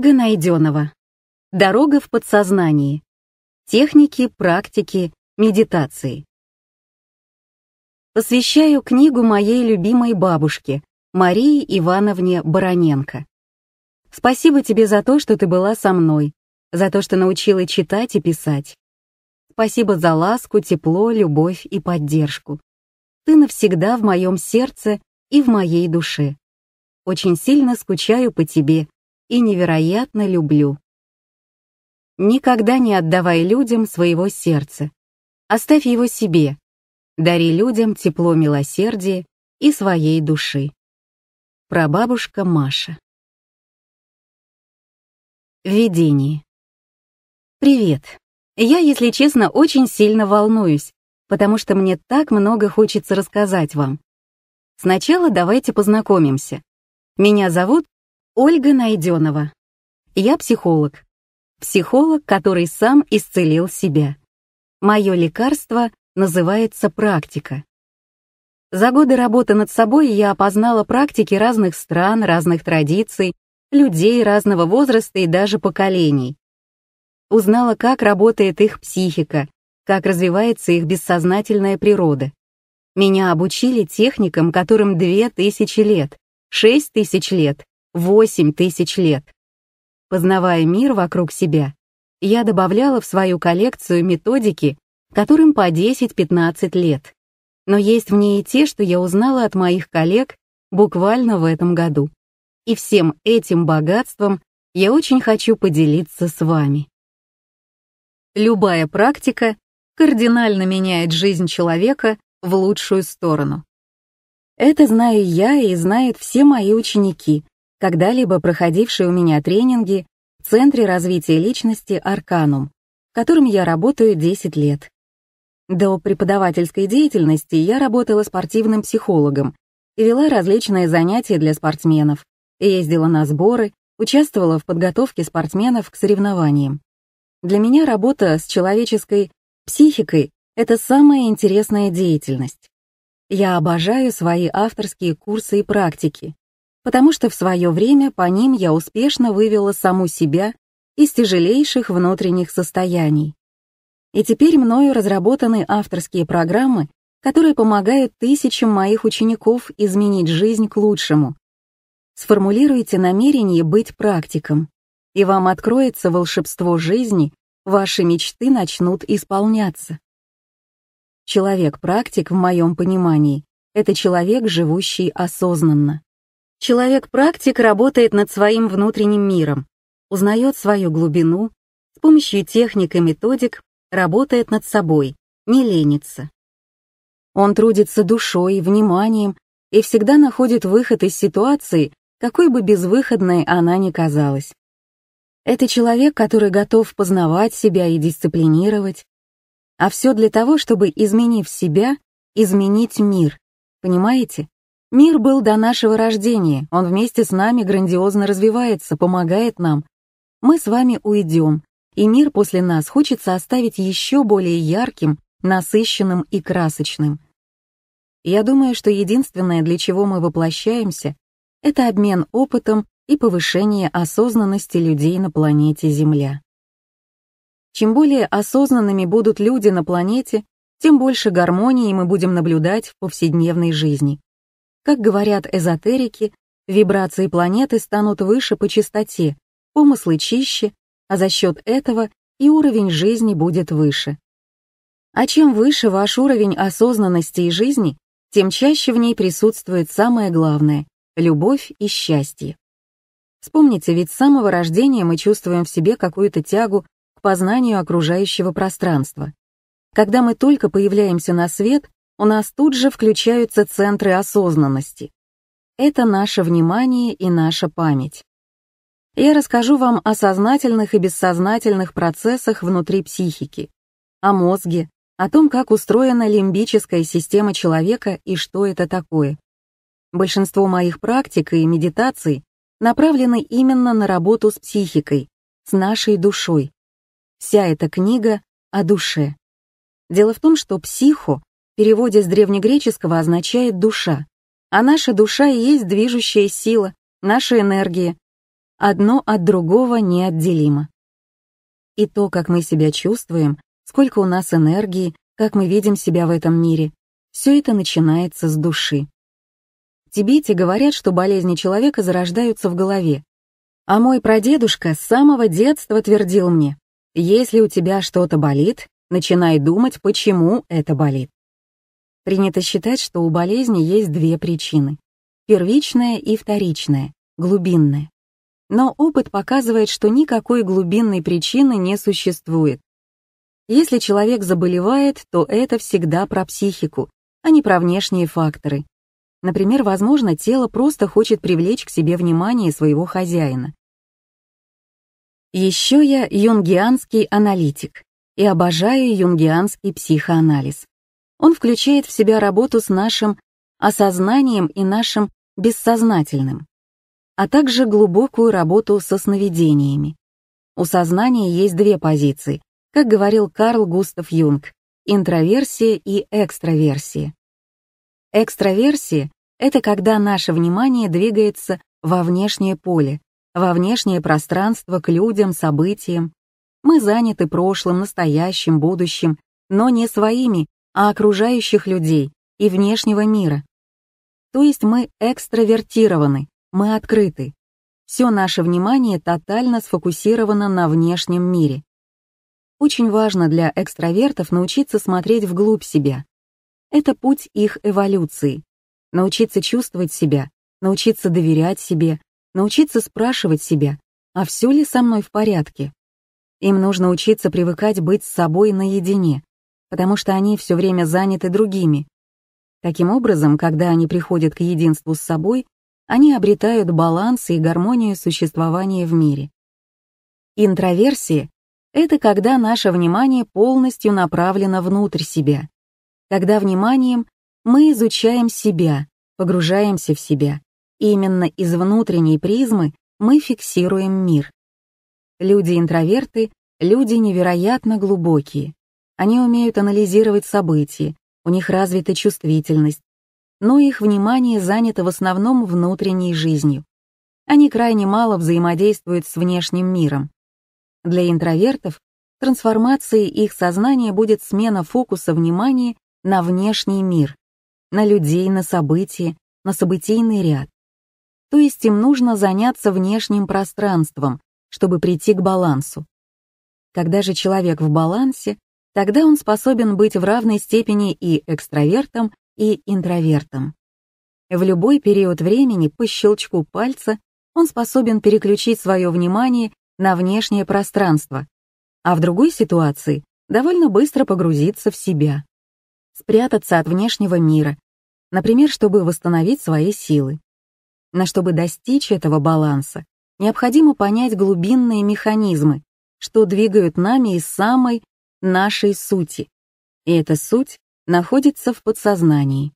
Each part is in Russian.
Ольга Найденова. Дорога в подсознании. Техники, практики, медитации. Посвящаю книгу моей любимой бабушке, Марии Ивановне Бароненко. Спасибо тебе за то, что ты была со мной, за то, что научила читать и писать. Спасибо за ласку, тепло, любовь и поддержку. Ты навсегда в моем сердце и в моей душе. Очень сильно скучаю по тебе, и невероятно люблю. Никогда не отдавай людям своего сердца. Оставь его себе. Дари людям тепло милосердия и своей души. Прабабушка Маша. Введение. Привет. Я, если честно, очень сильно волнуюсь, потому что мне так много хочется рассказать вам. Сначала давайте познакомимся. Меня зовут Ольга Найденова. Я психолог. Психолог, который сам исцелил себя. Мое лекарство называется практика. За годы работы над собой я опознала практики разных стран, разных традиций, людей разного возраста и даже поколений. Узнала, как работает их психика, как развивается их бессознательная природа. Меня обучили техникам, которым две тысячи лет, шесть тысяч лет 8 тысяч лет. Познавая мир вокруг себя, я добавляла в свою коллекцию методики, которым по 10-15 лет. Но есть в ней и те, что я узнала от моих коллег буквально в этом году. И всем этим богатством я очень хочу поделиться с вами. Любая практика кардинально меняет жизнь человека в лучшую сторону. Это знаю я и знают все мои ученики, когда-либо проходившие у меня тренинги в Центре развития личности «Арканум», в котором я работаю 10 лет. До преподавательской деятельности я работала спортивным психологом и вела различные занятия для спортсменов, ездила на сборы, участвовала в подготовке спортсменов к соревнованиям. Для меня работа с человеческой психикой — это самая интересная деятельность. Я обожаю свои авторские курсы и практики, потому что в свое время по ним я успешно вывела саму себя из тяжелейших внутренних состояний. И теперь мною разработаны авторские программы, которые помогают тысячам моих учеников изменить жизнь к лучшему. Сформулируйте намерение быть практиком, и вам откроется волшебство жизни, ваши мечты начнут исполняться. Человек-практик, в моем понимании, это человек, живущий осознанно. Человек-практик работает над своим внутренним миром, узнает свою глубину, с помощью техник и методик работает над собой, не ленится. Он трудится душой, вниманием и всегда находит выход из ситуации, какой бы безвыходной она ни казалась. Это человек, который готов познавать себя и дисциплинировать, а все для того, чтобы, изменив себя, изменить мир, понимаете? Мир был до нашего рождения, он вместе с нами грандиозно развивается, помогает нам. Мы с вами уйдем, и мир после нас хочется оставить еще более ярким, насыщенным и красочным. Я думаю, что единственное, для чего мы воплощаемся, это обмен опытом и повышение осознанности людей на планете Земля. Чем более осознанными будут люди на планете, тем больше гармонии мы будем наблюдать в повседневной жизни. Как говорят эзотерики, вибрации планеты станут выше по частоте, помыслы чище, а за счет этого и уровень жизни будет выше. А чем выше ваш уровень осознанности и жизни, тем чаще в ней присутствует самое главное — любовь и счастье. Вспомните, ведь с самого рождения мы чувствуем в себе какую-то тягу к познанию окружающего пространства. Когда мы только появляемся на свет, у нас тут же включаются центры осознанности. Это наше внимание и наша память. Я расскажу вам о сознательных и бессознательных процессах внутри психики, о мозге, о том, как устроена лимбическая система человека и что это такое. Большинство моих практик и медитаций направлены именно на работу с психикой, с нашей душой. Вся эта книга о душе. Дело в том, что психо переводе с древнегреческого означает «душа», а наша душа и есть движущая сила, наша энергия. Одно от другого неотделимо. И то, как мы себя чувствуем, сколько у нас энергии, как мы видим себя в этом мире, все это начинается с души. В говорят, что болезни человека зарождаются в голове. А мой прадедушка с самого детства твердил мне, если у тебя что-то болит, начинай думать, почему это болит. Принято считать, что у болезни есть две причины — первичная и вторичная, глубинная. Но опыт показывает, что никакой глубинной причины не существует. Если человек заболевает, то это всегда про психику, а не про внешние факторы. Например, возможно, тело просто хочет привлечь к себе внимание своего хозяина. Еще я юнгианский аналитик и обожаю юнгианский психоанализ. Он включает в себя работу с нашим осознанием и нашим бессознательным, а также глубокую работу со сновидениями. У сознания есть две позиции, как говорил Карл Густав Юнг, интроверсия и экстраверсия. Экстраверсия — это когда наше внимание двигается во внешнее поле, во внешнее пространство к людям, событиям. Мы заняты прошлым, настоящим, будущим, но не своими а окружающих людей и внешнего мира. То есть мы экстравертированы, мы открыты. Все наше внимание тотально сфокусировано на внешнем мире. Очень важно для экстравертов научиться смотреть вглубь себя. Это путь их эволюции. Научиться чувствовать себя, научиться доверять себе, научиться спрашивать себя, а все ли со мной в порядке. Им нужно учиться привыкать быть с собой наедине, потому что они все время заняты другими. Таким образом, когда они приходят к единству с собой, они обретают баланс и гармонию существования в мире. Интроверсия — это когда наше внимание полностью направлено внутрь себя, когда вниманием мы изучаем себя, погружаемся в себя, и именно из внутренней призмы мы фиксируем мир. Люди-интроверты — люди невероятно глубокие, они умеют анализировать события, у них развита чувствительность, но их внимание занято в основном внутренней жизнью. Они крайне мало взаимодействуют с внешним миром. Для интровертов трансформацией их сознания будет смена фокуса внимания на внешний мир, на людей, на события, на событийный ряд. То есть им нужно заняться внешним пространством, чтобы прийти к балансу. Когда же человек в балансе, Тогда он способен быть в равной степени и экстравертом, и интровертом. В любой период времени по щелчку пальца он способен переключить свое внимание на внешнее пространство, а в другой ситуации довольно быстро погрузиться в себя, спрятаться от внешнего мира, например, чтобы восстановить свои силы. Но чтобы достичь этого баланса, необходимо понять глубинные механизмы, что двигают нами из самой нашей сути. И эта суть находится в подсознании.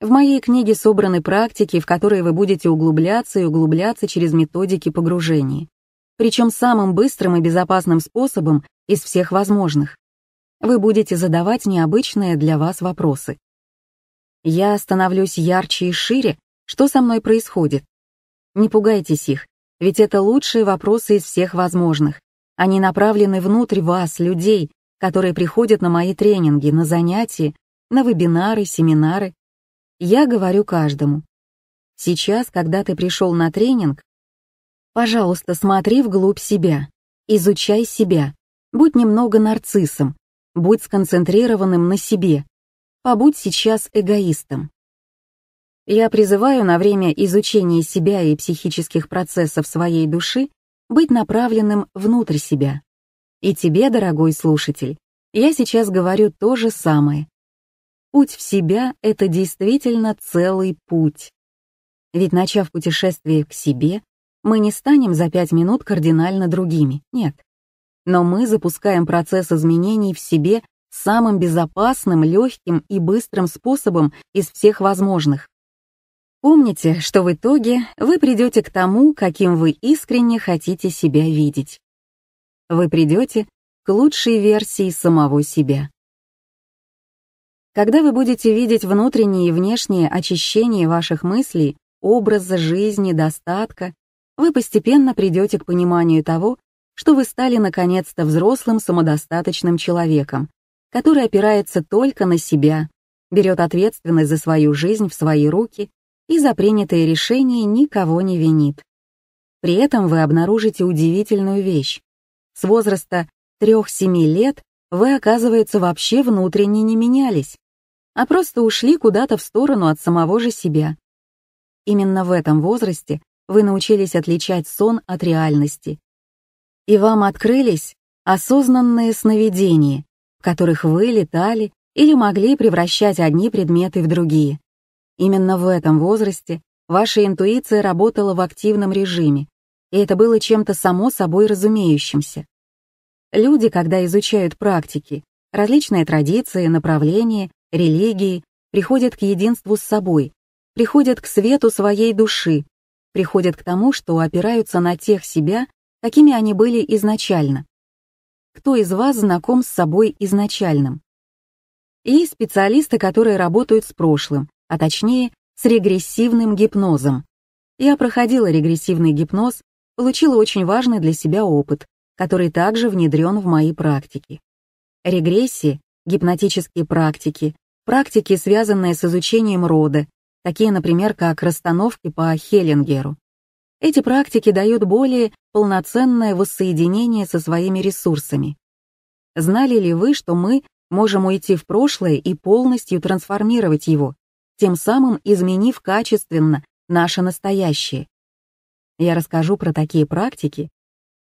В моей книге собраны практики, в которые вы будете углубляться и углубляться через методики погружения. Причем самым быстрым и безопасным способом из всех возможных. Вы будете задавать необычные для вас вопросы. Я становлюсь ярче и шире, что со мной происходит? Не пугайтесь их, ведь это лучшие вопросы из всех возможных, они направлены внутрь вас, людей, которые приходят на мои тренинги, на занятия, на вебинары, семинары. Я говорю каждому. Сейчас, когда ты пришел на тренинг, пожалуйста, смотри вглубь себя, изучай себя, будь немного нарциссом, будь сконцентрированным на себе, побудь сейчас эгоистом. Я призываю на время изучения себя и психических процессов своей души быть направленным внутрь себя. И тебе, дорогой слушатель, я сейчас говорю то же самое. Путь в себя — это действительно целый путь. Ведь начав путешествие к себе, мы не станем за пять минут кардинально другими, нет. Но мы запускаем процесс изменений в себе самым безопасным, легким и быстрым способом из всех возможных. Помните, что в итоге вы придете к тому, каким вы искренне хотите себя видеть. Вы придете к лучшей версии самого себя. Когда вы будете видеть внутреннее и внешнее очищение ваших мыслей, образа жизни, достатка, вы постепенно придете к пониманию того, что вы стали наконец-то взрослым самодостаточным человеком, который опирается только на себя, берет ответственность за свою жизнь в свои руки и за принятые решения никого не винит. При этом вы обнаружите удивительную вещь. С возраста 3-7 лет вы, оказывается, вообще внутренне не менялись, а просто ушли куда-то в сторону от самого же себя. Именно в этом возрасте вы научились отличать сон от реальности. И вам открылись осознанные сновидения, в которых вы летали или могли превращать одни предметы в другие, Именно в этом возрасте ваша интуиция работала в активном режиме, и это было чем-то само собой разумеющимся. Люди, когда изучают практики, различные традиции, направления, религии, приходят к единству с собой, приходят к свету своей души, приходят к тому, что опираются на тех себя, какими они были изначально. Кто из вас знаком с собой изначальным? И специалисты, которые работают с прошлым, а точнее с регрессивным гипнозом. Я проходила регрессивный гипноз, получила очень важный для себя опыт, который также внедрен в мои практики. Регрессии, гипнотические практики, практики, связанные с изучением рода, такие, например, как расстановки по Хеллингеру. Эти практики дают более полноценное воссоединение со своими ресурсами. Знали ли вы, что мы можем уйти в прошлое и полностью трансформировать его, тем самым изменив качественно наше настоящее. Я расскажу про такие практики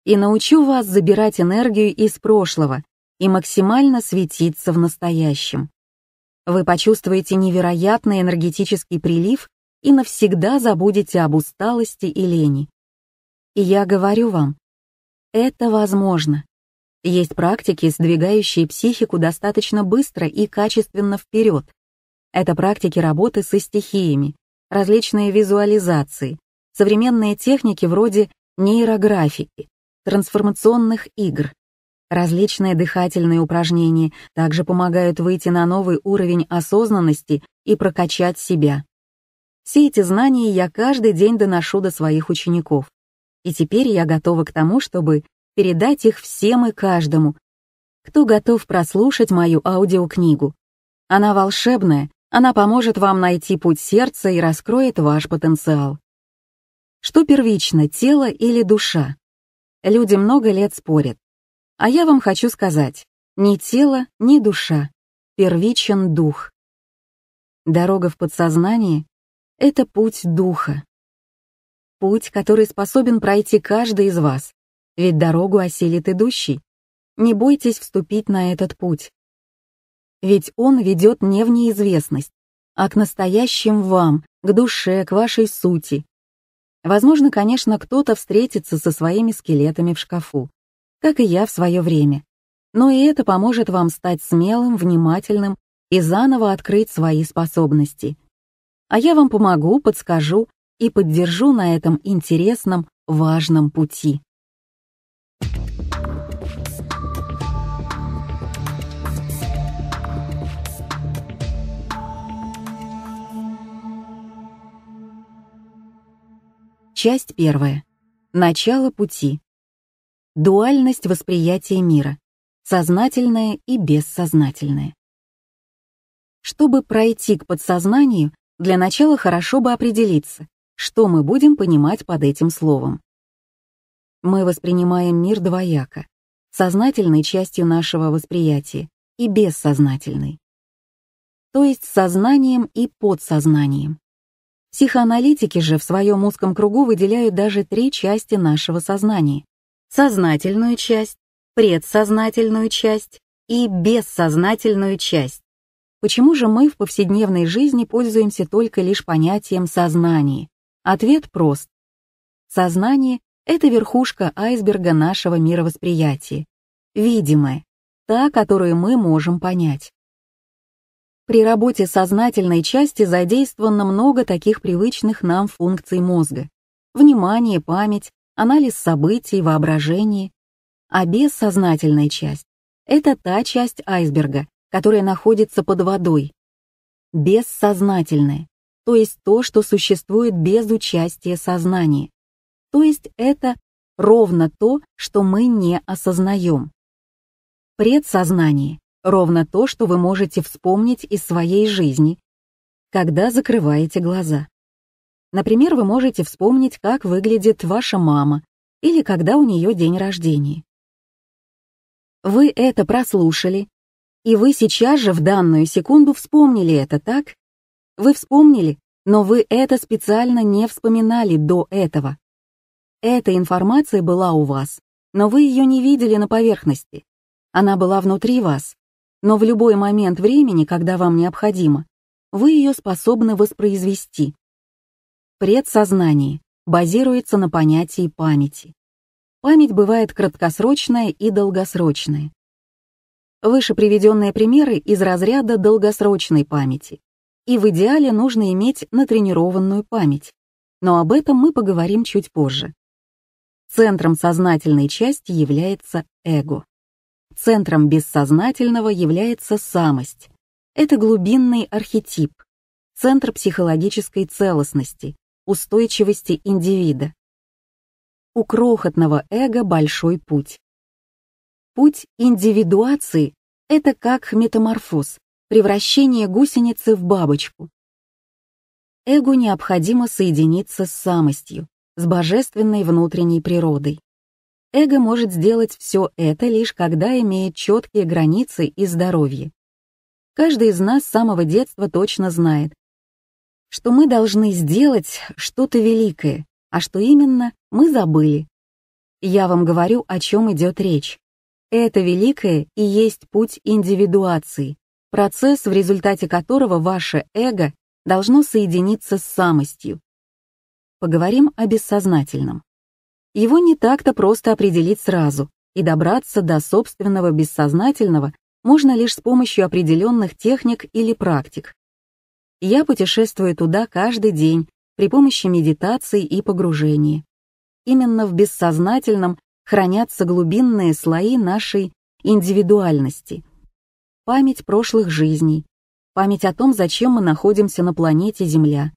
и научу вас забирать энергию из прошлого и максимально светиться в настоящем. Вы почувствуете невероятный энергетический прилив и навсегда забудете об усталости и лени. И я говорю вам, это возможно. Есть практики, сдвигающие психику достаточно быстро и качественно вперед, это практики работы со стихиями, различные визуализации, современные техники вроде нейрографики, трансформационных игр. Различные дыхательные упражнения также помогают выйти на новый уровень осознанности и прокачать себя. Все эти знания я каждый день доношу до своих учеников. И теперь я готова к тому, чтобы передать их всем и каждому, кто готов прослушать мою аудиокнигу. Она волшебная она поможет вам найти путь сердца и раскроет ваш потенциал. Что первично, тело или душа? Люди много лет спорят. А я вам хочу сказать, ни тело, ни душа. Первичен дух. Дорога в подсознании — это путь духа. Путь, который способен пройти каждый из вас, ведь дорогу осилит идущий. Не бойтесь вступить на этот путь ведь он ведет не в неизвестность, а к настоящим вам, к душе, к вашей сути. Возможно, конечно, кто-то встретится со своими скелетами в шкафу, как и я в свое время. Но и это поможет вам стать смелым, внимательным и заново открыть свои способности. А я вам помогу, подскажу и поддержу на этом интересном, важном пути. Часть первая. Начало пути. Дуальность восприятия мира. Сознательное и бессознательное. Чтобы пройти к подсознанию, для начала хорошо бы определиться, что мы будем понимать под этим словом. Мы воспринимаем мир двояко, сознательной частью нашего восприятия и бессознательной, то есть сознанием и подсознанием. Психоаналитики же в своем узком кругу выделяют даже три части нашего сознания. Сознательную часть, предсознательную часть и бессознательную часть. Почему же мы в повседневной жизни пользуемся только лишь понятием сознание? Ответ прост. Сознание — это верхушка айсберга нашего мировосприятия, видимая, та, которую мы можем понять. При работе сознательной части задействовано много таких привычных нам функций мозга. Внимание, память, анализ событий, воображение. А бессознательная часть — это та часть айсберга, которая находится под водой. Бессознательная, то есть то, что существует без участия сознания. То есть это ровно то, что мы не осознаем. Предсознание ровно то, что вы можете вспомнить из своей жизни, когда закрываете глаза. Например, вы можете вспомнить, как выглядит ваша мама или когда у нее день рождения. Вы это прослушали, и вы сейчас же в данную секунду вспомнили это, так? Вы вспомнили, но вы это специально не вспоминали до этого. Эта информация была у вас, но вы ее не видели на поверхности. Она была внутри вас, но в любой момент времени, когда вам необходимо, вы ее способны воспроизвести. Предсознание базируется на понятии памяти. Память бывает краткосрочная и долгосрочная. Выше приведенные примеры из разряда долгосрочной памяти. И в идеале нужно иметь натренированную память. Но об этом мы поговорим чуть позже. Центром сознательной части является эго. Центром бессознательного является самость. Это глубинный архетип, центр психологической целостности, устойчивости индивида. У крохотного эго большой путь. Путь индивидуации — это как метаморфоз, превращение гусеницы в бабочку. Эго необходимо соединиться с самостью, с божественной внутренней природой. Эго может сделать все это лишь когда имеет четкие границы и здоровье. Каждый из нас с самого детства точно знает, что мы должны сделать что-то великое, а что именно, мы забыли. Я вам говорю, о чем идет речь. Это великое и есть путь индивидуации, процесс, в результате которого ваше эго должно соединиться с самостью. Поговорим о бессознательном его не так-то просто определить сразу, и добраться до собственного бессознательного можно лишь с помощью определенных техник или практик. Я путешествую туда каждый день при помощи медитации и погружения. Именно в бессознательном хранятся глубинные слои нашей индивидуальности. Память прошлых жизней, память о том, зачем мы находимся на планете Земля,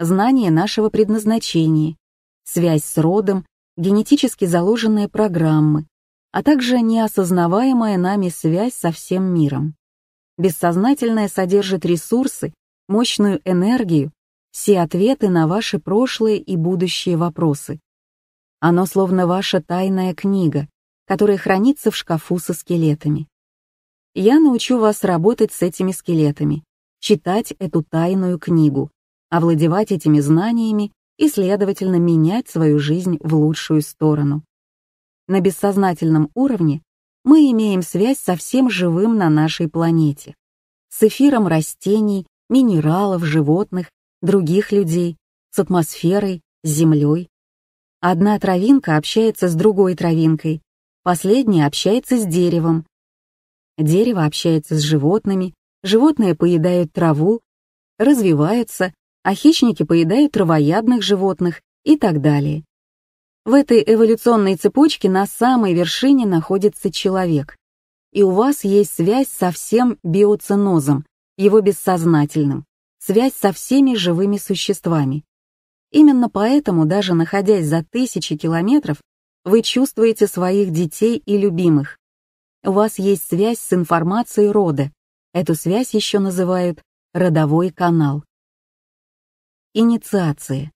знание нашего предназначения, связь с родом генетически заложенные программы, а также неосознаваемая нами связь со всем миром. Бессознательное содержит ресурсы, мощную энергию, все ответы на ваши прошлые и будущие вопросы. Оно словно ваша тайная книга, которая хранится в шкафу со скелетами. Я научу вас работать с этими скелетами, читать эту тайную книгу, овладевать этими знаниями и, следовательно, менять свою жизнь в лучшую сторону. На бессознательном уровне мы имеем связь со всем живым на нашей планете, с эфиром растений, минералов, животных, других людей, с атмосферой, с землей. Одна травинка общается с другой травинкой, последняя общается с деревом. Дерево общается с животными, животные поедают траву, развиваются а хищники поедают травоядных животных и так далее. В этой эволюционной цепочке на самой вершине находится человек. И у вас есть связь со всем биоценозом, его бессознательным, связь со всеми живыми существами. Именно поэтому, даже находясь за тысячи километров, вы чувствуете своих детей и любимых. У вас есть связь с информацией рода. Эту связь еще называют родовой канал. Инициация.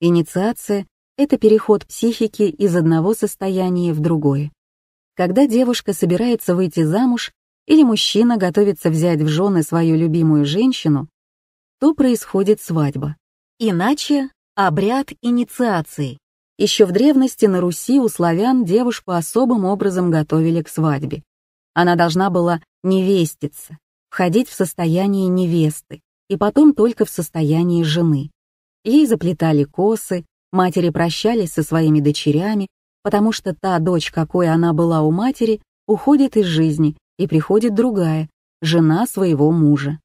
Инициация — это переход психики из одного состояния в другое. Когда девушка собирается выйти замуж или мужчина готовится взять в жены свою любимую женщину, то происходит свадьба. Иначе — обряд инициации. Еще в древности на Руси у славян девушку особым образом готовили к свадьбе. Она должна была невеститься, входить в состояние невесты, и потом только в состоянии жены. Ей заплетали косы, матери прощались со своими дочерями, потому что та дочь, какой она была у матери, уходит из жизни, и приходит другая, жена своего мужа.